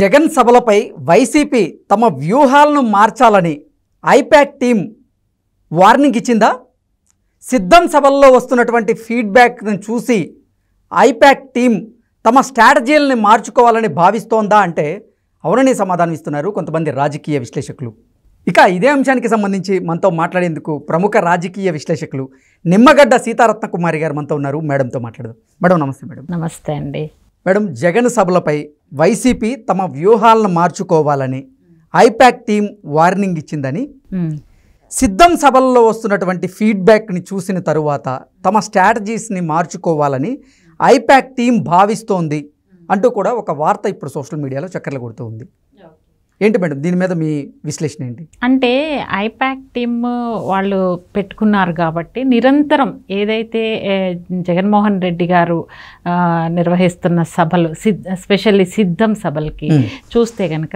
Jagan సభలపై YCP తమ వ్యూహాలను మార్చాలని ఐప్యాక్ టీం వార్నింగ్ ఇచ్చిందా సిద్ధం సభల్లో వస్తున్నటువంటి ఫీడ్బ్యాక్ను చూసి ఐప్యాక్ టీం తమ స్ట్రాటజీలని మార్చుకోవాలని భావిస్తోందా అంటే అవునని సమాధానం ఇస్తున్నారు కొంతమంది రాజకీయ విశ్లేషకులు ఇక ఇదే అంశానికి సంబంధించి మనతో మాట్లాడేందుకు ప్రముఖ రాజకీయ విశ్లేషకులు నిమ్మగడ్డ సీతారత్న కుమారి గారు మనతో ఉన్నారు మేడంతో మాట్లాడదాం మేడం నమస్తే మేడం నమస్తే అండి మేడం జగన్ సభలపై వైసీపీ తమ వ్యూహాలను మార్చుకోవాలని ఐపాక్ టీం వార్నింగ్ ఇచ్చిందని సిద్ధం సభల్లో వస్తున్నటువంటి ఫీడ్బ్యాక్ని చూసిన తరువాత తమ స్ట్రాటజీస్ని మార్చుకోవాలని ఐపాక్ టీం భావిస్తోంది అంటూ కూడా ఒక వార్త ఇప్పుడు సోషల్ మీడియాలో చక్కర్లు కొడుతూ ఉంది ఏంటి మేడం దీని మీద మీ విశ్లేషణ ఏంటి అంటే ఐపాక్ టీమ్ వాళ్ళు పెట్టుకున్నారు కాబట్టి నిరంతరం ఏదైతే జగన్మోహన్ రెడ్డి గారు నిర్వహిస్తున్న సభలు స్పెషల్లీ సిద్ధం సభలకి చూస్తే కనుక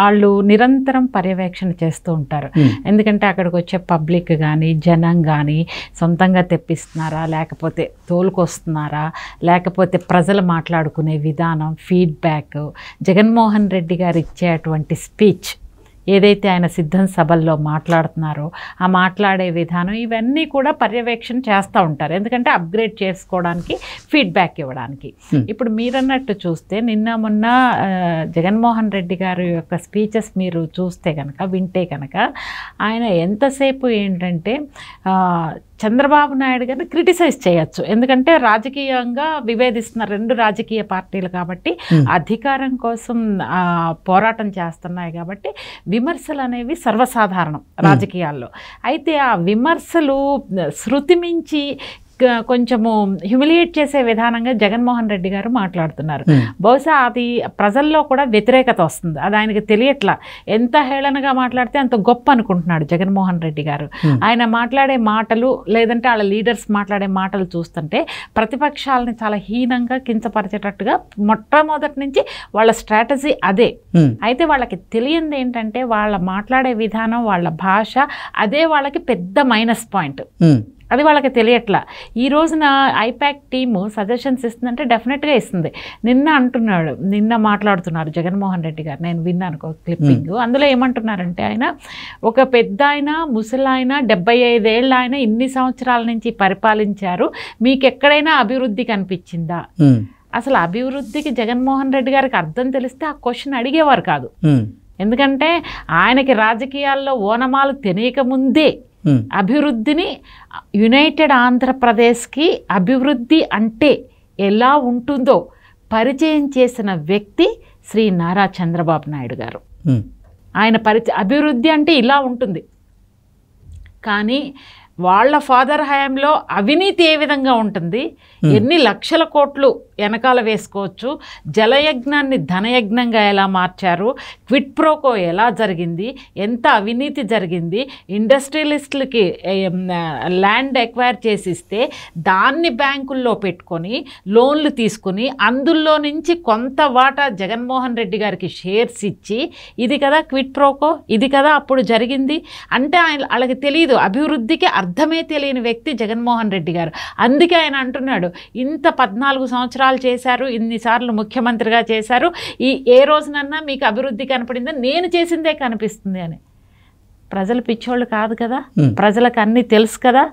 వాళ్ళు నిరంతరం పర్యవేక్షణ చేస్తూ ఉంటారు ఎందుకంటే అక్కడికి వచ్చే పబ్లిక్ కానీ జనం కానీ సొంతంగా తెప్పిస్తున్నారా లేకపోతే తోలుకొస్తున్నారా లేకపోతే ప్రజలు మాట్లాడుకునే విధానం ఫీడ్బ్యాక్ జగన్మోహన్ రెడ్డి గారు ఇచ్చే ఇచ్చేటువంటి స్పీచ్ ఏదైతే ఆయన సిద్ధం సభల్లో మాట్లాడుతున్నారో ఆ మాట్లాడే విధానం ఇవన్నీ కూడా పర్యవేక్షణ చేస్తూ ఉంటారు ఎందుకంటే అప్గ్రేడ్ చేసుకోవడానికి ఫీడ్బ్యాక్ ఇవ్వడానికి ఇప్పుడు మీరన్నట్టు చూస్తే నిన్న మొన్న జగన్మోహన్ రెడ్డి గారి యొక్క స్పీచెస్ మీరు చూస్తే కనుక వింటే కనుక ఆయన ఎంతసేపు ఏంటంటే చంద్రబాబు నాయుడు గారిని క్రిటిసైజ్ చేయొచ్చు ఎందుకంటే రాజకీయంగా వివేదిస్తున్న రెండు రాజకీయ పార్టీలు కాబట్టి అధికారం కోసం పోరాటం చేస్తున్నాయి కాబట్టి విమర్శలు అనేవి సర్వసాధారణం రాజకీయాల్లో అయితే ఆ విమర్శలు శృతిమించి కొంచెము హ్యూమిలియేట్ చేసే విధానంగా జగన్మోహన్ రెడ్డి గారు మాట్లాడుతున్నారు hmm. బహుశా అది ప్రజల్లో కూడా వ్యతిరేకత వస్తుంది అది ఆయనకి తెలియట్లా ఎంత హేళనగా మాట్లాడితే అంత గొప్ప అనుకుంటున్నాడు జగన్మోహన్ రెడ్డి గారు hmm. ఆయన మాట్లాడే మాటలు లేదంటే వాళ్ళ లీడర్స్ మాట్లాడే మాటలు చూస్తుంటే ప్రతిపక్షాలని చాలా హీనంగా కించపరిచేటట్టుగా మొట్టమొదటి నుంచి వాళ్ళ స్ట్రాటజీ అదే hmm. అయితే వాళ్ళకి తెలియంది ఏంటంటే వాళ్ళ మాట్లాడే విధానం వాళ్ళ భాష అదే వాళ్ళకి పెద్ద మైనస్ పాయింట్ అది వాళ్ళకి తెలియట్లా ఈ రోజున ఐప్యాక్ టీము సజెషన్స్ ఇస్తుందంటే డెఫినెట్గా ఇస్తుంది నిన్న అంటున్నాడు నిన్న మాట్లాడుతున్నారు జగన్మోహన్ రెడ్డి గారు నేను విన్నాను ఒక క్లిప్పింగ్ అందులో ఏమంటున్నారంటే ఆయన ఒక పెద్ద ఆయన ముసలాయన డెబ్బై ఐదేళ్ళ ఆయన ఇన్ని సంవత్సరాల నుంచి పరిపాలించారు మీకు ఎక్కడైనా అభివృద్ధి కనిపించిందా అసలు అభివృద్ధికి జగన్మోహన్ రెడ్డి గారికి అర్థం తెలిస్తే ఆ క్వశ్చన్ అడిగేవారు కాదు ఎందుకంటే ఆయనకి రాజకీయాల్లో ఓనమాలు తెలియకముందే Hmm. అభివృద్ధిని యునైటెడ్ ఆంధ్రప్రదేశ్కి అభివృద్ధి అంటే ఎలా ఉంటుందో పరిచయం చేసిన వ్యక్తి శ్రీ నారా చంద్రబాబు నాయుడు గారు hmm. ఆయన పరిచ అభివృద్ధి అంటే ఇలా ఉంటుంది కానీ వాళ్ళ ఫాదర్ హయాంలో అవినీతి ఏ విధంగా ఉంటుంది hmm. ఎన్ని లక్షల కోట్లు వెనకాల వేసుకోవచ్చు జలయజ్ఞాన్ని ధనయజ్ఞంగా ఎలా మార్చారు క్విట్ ప్రోకో ఎలా జరిగింది ఎంత అవినీతి జరిగింది ఇండస్ట్రియలిస్టులకి ల్యాండ్ ఎక్వైర్ చేసిస్తే దాన్ని బ్యాంకుల్లో పెట్టుకొని లోన్లు తీసుకుని అందులో నుంచి కొంత వాటా జగన్మోహన్ రెడ్డి గారికి షేర్స్ ఇచ్చి ఇది కదా క్విట్ ప్రోకో ఇది కదా అప్పుడు జరిగింది అంటే ఆయన వాళ్ళకి తెలియదు అభివృద్ధికి అర్థమే తెలియని వ్యక్తి జగన్మోహన్ రెడ్డి గారు అందుకే ఆయన అంటున్నాడు ఇంత పద్నాలుగు సంవత్సరాలు సంవత్సరాలు చేశారు ఇన్నిసార్లు ముఖ్యమంత్రిగా చేశారు ఈ ఏ రోజునన్నా మీకు అభివృద్ధి కనపడిందో నేను చేసిందే కనిపిస్తుంది అని ప్రజలు పిచ్చోళ్ళు కాదు కదా ప్రజలకు అన్నీ తెలుసు కదా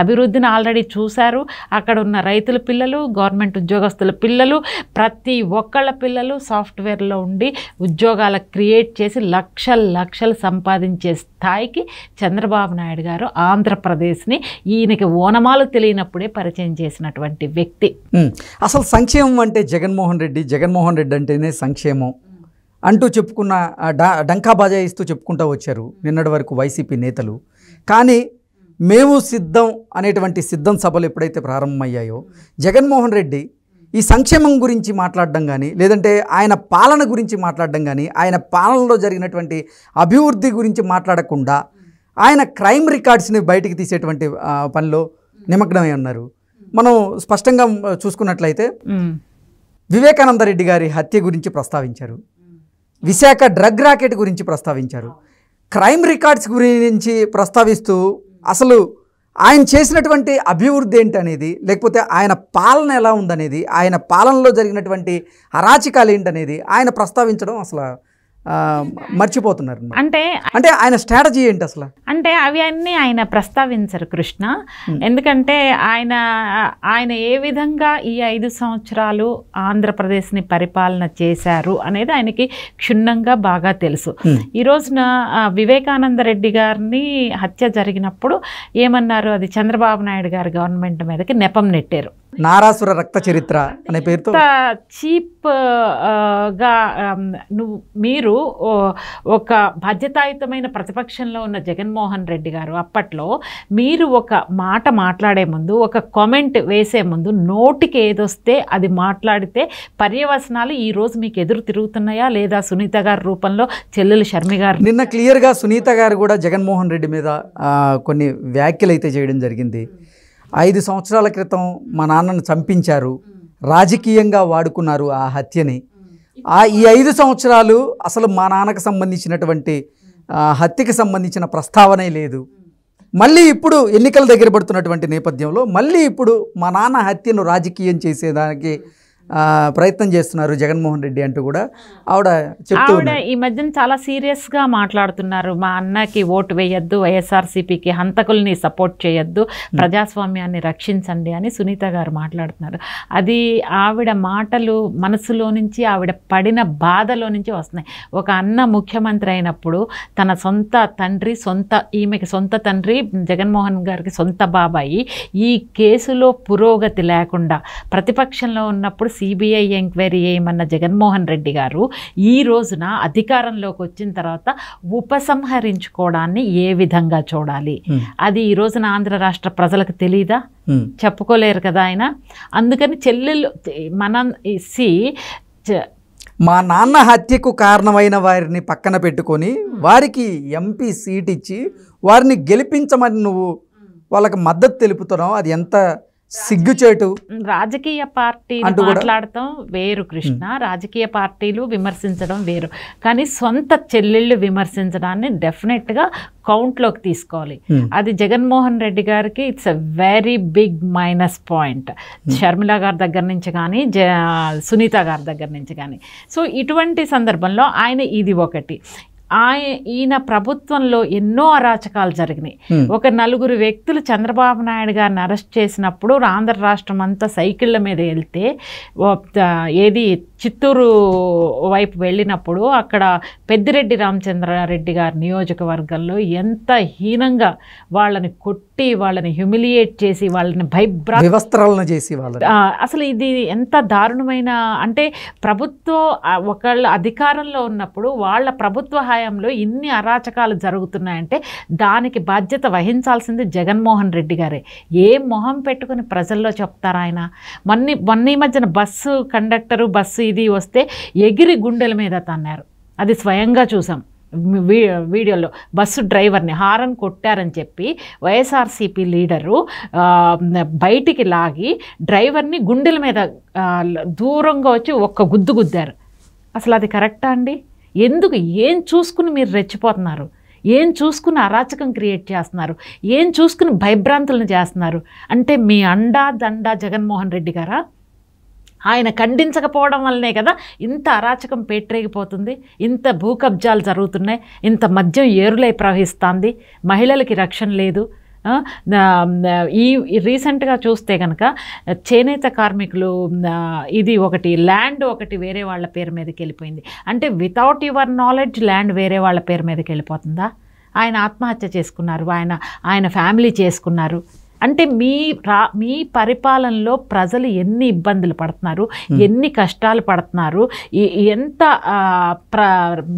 అభివృద్ధిని ఆల్రెడీ చూశారు అక్కడ ఉన్న రైతుల పిల్లలు గవర్నమెంట్ ఉద్యోగస్తుల పిల్లలు ప్రతి ఒక్కళ్ళ పిల్లలు సాఫ్ట్వేర్లో ఉండి ఉద్యోగాలు క్రియేట్ చేసి లక్షల లక్షలు సంపాదించే స్థాయికి చంద్రబాబు నాయుడు గారు ఆంధ్రప్రదేశ్ని ఈయనకి ఓనమాలు తెలియనప్పుడే పరిచయం చేసినటువంటి వ్యక్తి అసలు సంక్షేమం అంటే జగన్మోహన్ రెడ్డి జగన్మోహన్ రెడ్డి అంటేనే సంక్షేమం అంటూ చెప్పుకున్న డంకా ఇస్తూ చెప్పుకుంటూ వచ్చారు నిన్నటి వరకు వైసీపీ నేతలు కానీ మేము సిద్ధం అనేటువంటి సిద్ధం సభలు ఎప్పుడైతే ప్రారంభమయ్యాయో జగన్మోహన్ రెడ్డి ఈ సంక్షేమం గురించి మాట్లాడడం కానీ లేదంటే ఆయన పాలన గురించి మాట్లాడడం కానీ ఆయన పాలనలో జరిగినటువంటి అభివృద్ధి గురించి మాట్లాడకుండా ఆయన క్రైమ్ రికార్డ్స్ని బయటికి తీసేటువంటి పనిలో నిమగ్నమై ఉన్నారు మనం స్పష్టంగా చూసుకున్నట్లయితే వివేకానంద రెడ్డి గారి హత్య గురించి ప్రస్తావించారు విశాఖ డ్రగ్ రాకెట్ గురించి ప్రస్తావించారు క్రైమ్ రికార్డ్స్ గురించి ప్రస్తావిస్తూ అసలు ఆయన చేసినటువంటి అభివృద్ధి ఏంటనేది లేకపోతే ఆయన పాలన ఎలా ఉందనేది ఆయన పాలనలో జరిగినటువంటి అరాచకాలు ఏంటనేది ఆయన ప్రస్తావించడం అసలు మర్చిపోతున్నారు అంటే అంటే ఆయన స్ట్రాటజీ ఏంటి అసలు అంటే అవి అన్నీ ఆయన ప్రస్తావించరు కృష్ణ ఎందుకంటే ఆయన ఆయన ఏ విధంగా ఈ ఐదు సంవత్సరాలు ఆంధ్రప్రదేశ్ని పరిపాలన చేశారు అనేది ఆయనకి క్షుణ్ణంగా బాగా తెలుసు ఈ రోజున వివేకానంద రెడ్డి గారిని హత్య జరిగినప్పుడు ఏమన్నారు అది చంద్రబాబు నాయుడు గారి గవర్నమెంట్ మీదకి నెపం నెట్టారు నారాసుర రక్త చరిత్ర అనే పేరుతో చీప్ గా నువ్వు మీరు ఒక బాధ్యతాయుతమైన ప్రతిపక్షంలో ఉన్న జగన్మోహన్ రెడ్డి గారు అప్పట్లో మీరు ఒక మాట మాట్లాడే ముందు ఒక కామెంట్ వేసే ముందు నోటికి ఏదొస్తే అది మాట్లాడితే పర్యవసనాలు ఈరోజు మీకు ఎదురు తిరుగుతున్నాయా లేదా సునీత గారి రూపంలో చెల్లెలు శర్మి గారు నిన్న క్లియర్గా సునీత గారు కూడా జగన్మోహన్ రెడ్డి మీద కొన్ని వ్యాఖ్యలు అయితే చేయడం జరిగింది ఐదు సంవత్సరాల క్రితం మా నాన్నను చంపించారు రాజకీయంగా వాడుకున్నారు ఆ హత్యని ఆ ఈ ఐదు సంవత్సరాలు అసలు మా నాన్నకు సంబంధించినటువంటి హత్యకి సంబంధించిన ప్రస్తావనే లేదు మళ్ళీ ఇప్పుడు ఎన్నికల దగ్గర పడుతున్నటువంటి నేపథ్యంలో మళ్ళీ ఇప్పుడు మా నాన్న హత్యను రాజకీయం చేసేదానికి ప్రయత్నం చేస్తున్నారు జగన్మోహన్ రెడ్డి అంటూ కూడా ఆవిడ ఆవిడ ఈ మధ్యన చాలా సీరియస్గా మాట్లాడుతున్నారు మా అన్నకి ఓటు వేయొద్దు వైఎస్ఆర్సీపీకి హంతకుల్ని సపోర్ట్ చేయొద్దు ప్రజాస్వామ్యాన్ని రక్షించండి అని సునీత గారు మాట్లాడుతున్నారు అది ఆవిడ మాటలు మనసులో నుంచి ఆవిడ పడిన బాధలో నుంచి వస్తున్నాయి ఒక అన్న ముఖ్యమంత్రి అయినప్పుడు తన సొంత తండ్రి సొంత ఈమెకి సొంత తండ్రి జగన్మోహన్ గారికి సొంత బాబాయి ఈ కేసులో పురోగతి లేకుండా ప్రతిపక్షంలో ఉన్నప్పుడు సిబిఐ ఎంక్వైరీ చేయమన్న జగన్మోహన్ రెడ్డి గారు ఈ రోజున అధికారంలోకి వచ్చిన తర్వాత ఉపసంహరించుకోవడాన్ని ఏ విధంగా చూడాలి అది ఈ రోజున ఆంధ్ర రాష్ట్ర ప్రజలకు తెలీదా చెప్పుకోలేరు కదా ఆయన అందుకని చెల్లెలు మనం సి మా నాన్న హత్యకు కారణమైన వారిని పక్కన పెట్టుకొని వారికి ఎంపీ సీట్ ఇచ్చి వారిని గెలిపించమని నువ్వు వాళ్ళకి మద్దతు తెలుపుతున్నావు అది ఎంత సిగ్గుచేటు రాజకీయ పార్టీ మాట్లాడటం వేరు కృష్ణ రాజకీయ పార్టీలు విమర్శించడం వేరు కానీ సొంత చెల్లెళ్ళు విమర్శించడాన్ని డెఫినెట్ గా కౌంట్లోకి తీసుకోవాలి అది జగన్మోహన్ రెడ్డి గారికి it's a very big minus point Sharmila గారి దగ్గర నుంచి కానీ జ సునీత గారి దగ్గర నుంచి కానీ సో ఇటువంటి సందర్భంలో ఆయన ఇది ఒకటి ఆయ ఈయన ప్రభుత్వంలో ఎన్నో అరాచకాలు జరిగినాయి ఒక నలుగురు వ్యక్తులు చంద్రబాబు నాయుడు గారిని అరెస్ట్ చేసినప్పుడు ఆంధ్ర రాష్ట్రం అంతా సైకిళ్ళ మీద వెళ్తే ఏది చిత్తూరు వైపు వెళ్ళినప్పుడు అక్కడ పెద్దిరెడ్డి రామచంద్రారెడ్డి గారి నియోజకవర్గంలో ఎంత హీనంగా వాళ్ళని కొట్టి వాళ్ళని హ్యూమిలియేట్ చేసి వాళ్ళని భయభ్రాలను చేసి వాళ్ళ అసలు ఇది ఎంత దారుణమైన అంటే ప్రభుత్వం ఒకళ్ళు అధికారంలో ఉన్నప్పుడు వాళ్ళ ప్రభుత్వ వ్యవసాయంలో ఇన్ని అరాచకాలు జరుగుతున్నాయంటే దానికి బాధ్యత వహించాల్సింది జగన్మోహన్ రెడ్డి గారే ఏ మొహం పెట్టుకుని ప్రజల్లో చెప్తారా ఆయన మొన్న మొన్న ఈ మధ్యన బస్సు కండక్టరు బస్సు ఇది వస్తే ఎగిరి గుండెల మీద తన్నారు అది స్వయంగా చూసాం వీడియోలో బస్సు డ్రైవర్ని హారన్ కొట్టారని చెప్పి వైఎస్ఆర్సీపీ లీడరు బయటికి లాగి డ్రైవర్ని గుండెల మీద దూరంగా వచ్చి ఒక్క గుద్దు గుద్దారు అసలు అది కరెక్టా అండి ఎందుకు ఏం చూసుకుని మీరు రెచ్చిపోతున్నారు ఏం చూసుకుని అరాచకం క్రియేట్ చేస్తున్నారు ఏం చూసుకుని భయభ్రాంతులను చేస్తున్నారు అంటే మీ అండా దండా జగన్మోహన్ రెడ్డి గారా ఆయన ఖండించకపోవడం వల్లనే కదా ఇంత అరాచకం పేట్రేగిపోతుంది ఇంత భూకబ్జాలు జరుగుతున్నాయి ఇంత మద్యం ఏరులై ప్రవహిస్తుంది మహిళలకి రక్షణ లేదు ఈ రీసెంట్గా చూస్తే కనుక చేనేత కార్మికులు ఇది ఒకటి ల్యాండ్ ఒకటి వేరే వాళ్ళ పేరు మీదకి వెళ్ళిపోయింది అంటే వితౌట్ యువర్ నాలెడ్జ్ ల్యాండ్ వేరే వాళ్ళ పేరు మీదకి వెళ్ళిపోతుందా ఆయన ఆత్మహత్య చేసుకున్నారు ఆయన ఆయన ఫ్యామిలీ చేసుకున్నారు అంటే మీ రా మీ పరిపాలనలో ప్రజలు ఎన్ని ఇబ్బందులు పడుతున్నారు ఎన్ని కష్టాలు పడుతున్నారు ఎంత ప్ర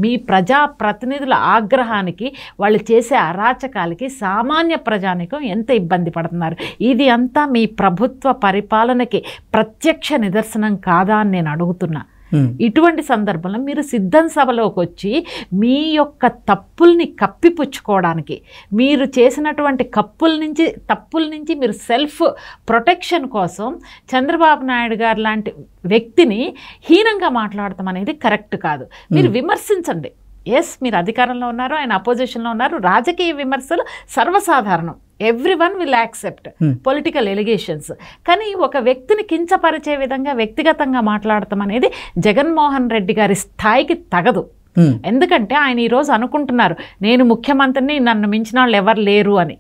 మీ ప్రజా ప్రతినిధుల ఆగ్రహానికి వాళ్ళు చేసే అరాచకాలకి సామాన్య ప్రజానికం ఎంత ఇబ్బంది పడుతున్నారు ఇది అంతా మీ ప్రభుత్వ పరిపాలనకి ప్రత్యక్ష నిదర్శనం కాదా అని నేను అడుగుతున్నా Hmm. ఇటువంటి సందర్భంలో మీరు సిద్ధం సభలోకి వచ్చి మీ యొక్క తప్పుల్ని కప్పిపుచ్చుకోవడానికి మీరు చేసినటువంటి కప్పుల నుంచి తప్పుల నుంచి మీరు సెల్ఫ్ ప్రొటెక్షన్ కోసం చంద్రబాబు నాయుడు గారు లాంటి వ్యక్తిని హీనంగా మాట్లాడటం అనేది కరెక్ట్ కాదు మీరు hmm. విమర్శించండి ఎస్ మీరు అధికారంలో ఉన్నారు ఆయన అపోజిషన్లో ఉన్నారు రాజకీయ విమర్శలు సర్వసాధారణం everyone will accept political allegations కానీ ఒక వ్యక్తిని కించపరిచే విధంగా వ్యక్తిగతంగా మాట్లాడటం అనేది జగన్మోహన్ రెడ్డి గారి స్థాయికి తగదు hmm. ఎందుకంటే ఆయన ఈరోజు అనుకుంటున్నారు నేను ముఖ్యమంత్రిని నన్ను మించిన వాళ్ళు ఎవరు లేరు అని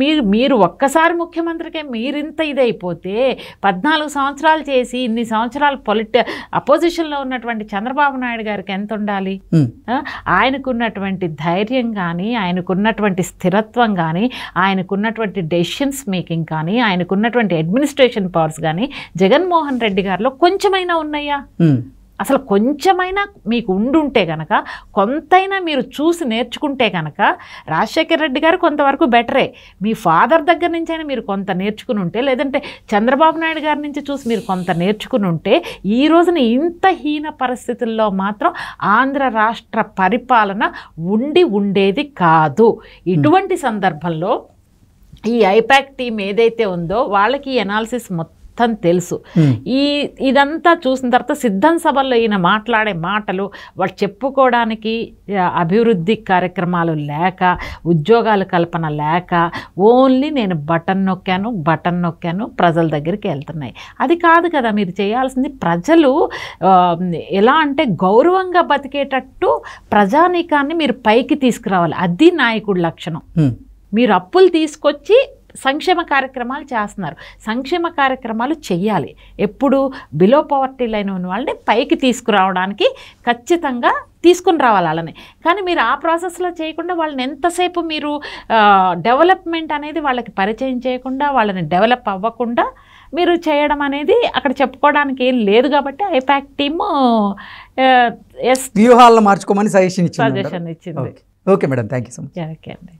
మీరు మీరు ఒక్కసారి ముఖ్యమంత్రికే మీరింత ఇదైపోతే పద్నాలుగు సంవత్సరాలు చేసి ఇన్ని సంవత్సరాలు పొలిట అపోజిషన్లో ఉన్నటువంటి చంద్రబాబు నాయుడు గారికి ఎంత ఉండాలి ఆయనకున్నటువంటి ధైర్యం కానీ ఆయనకున్నటువంటి స్థిరత్వం కానీ ఆయనకున్నటువంటి డెసిషన్స్ మేకింగ్ కానీ ఆయనకున్నటువంటి అడ్మినిస్ట్రేషన్ పవర్స్ కానీ జగన్మోహన్ రెడ్డి గారిలో కొంచెమైనా ఉన్నాయా అసలు కొంచెమైనా మీకు ఉండుంటే కనుక కొంతైనా మీరు చూసి నేర్చుకుంటే కనుక రాజశేఖర రెడ్డి గారు కొంతవరకు బెటరే మీ ఫాదర్ దగ్గర నుంచి అయినా మీరు కొంత నేర్చుకుని ఉంటే లేదంటే చంద్రబాబు నాయుడు గారి నుంచి చూసి మీరు కొంత నేర్చుకుని ఉంటే ఈ రోజున ఇంత హీన పరిస్థితుల్లో మాత్రం ఆంధ్ర రాష్ట్ర పరిపాలన ఉండి ఉండేది కాదు ఇటువంటి సందర్భంలో ఈ ఐపాక్ టీం ఏదైతే ఉందో వాళ్ళకి అనాలిసిస్ మొత్తం మొత్తం తెలుసు ఈ ఇదంతా చూసిన తర్వాత సిద్ధం సభల్లో ఈయన మాట్లాడే మాటలు వాళ్ళు చెప్పుకోవడానికి అభివృద్ధి కార్యక్రమాలు లేక ఉద్యోగాల కల్పన లేక ఓన్లీ నేను బటన్ నొక్కాను బటన్ నొక్కాను ప్రజల దగ్గరికి వెళ్తున్నాయి అది కాదు కదా మీరు చేయాల్సింది ప్రజలు ఎలా అంటే గౌరవంగా బతికేటట్టు ప్రజానీకాన్ని మీరు పైకి తీసుకురావాలి అది నాయకుడి లక్షణం మీరు అప్పులు తీసుకొచ్చి సంక్షేమ కార్యక్రమాలు చేస్తున్నారు సంక్షేమ కార్యక్రమాలు చేయాలి ఎప్పుడు బిలో పవర్టీ లైన్ ఉన్న వాళ్ళని పైకి తీసుకురావడానికి ఖచ్చితంగా తీసుకుని రావాలి వాళ్ళని కానీ మీరు ఆ ప్రాసెస్లో చేయకుండా వాళ్ళని ఎంతసేపు మీరు డెవలప్మెంట్ అనేది వాళ్ళకి పరిచయం చేయకుండా వాళ్ళని డెవలప్ అవ్వకుండా మీరు చేయడం అనేది అక్కడ చెప్పుకోవడానికి ఏం లేదు కాబట్టి ఐపాక్ టీమ్ ఎస్ వ్యూహాలను మార్చుకోమని సజెషన్ ఇచ్చింది సజెషన్ ఇచ్చింది okay madam thank you so much okay అండి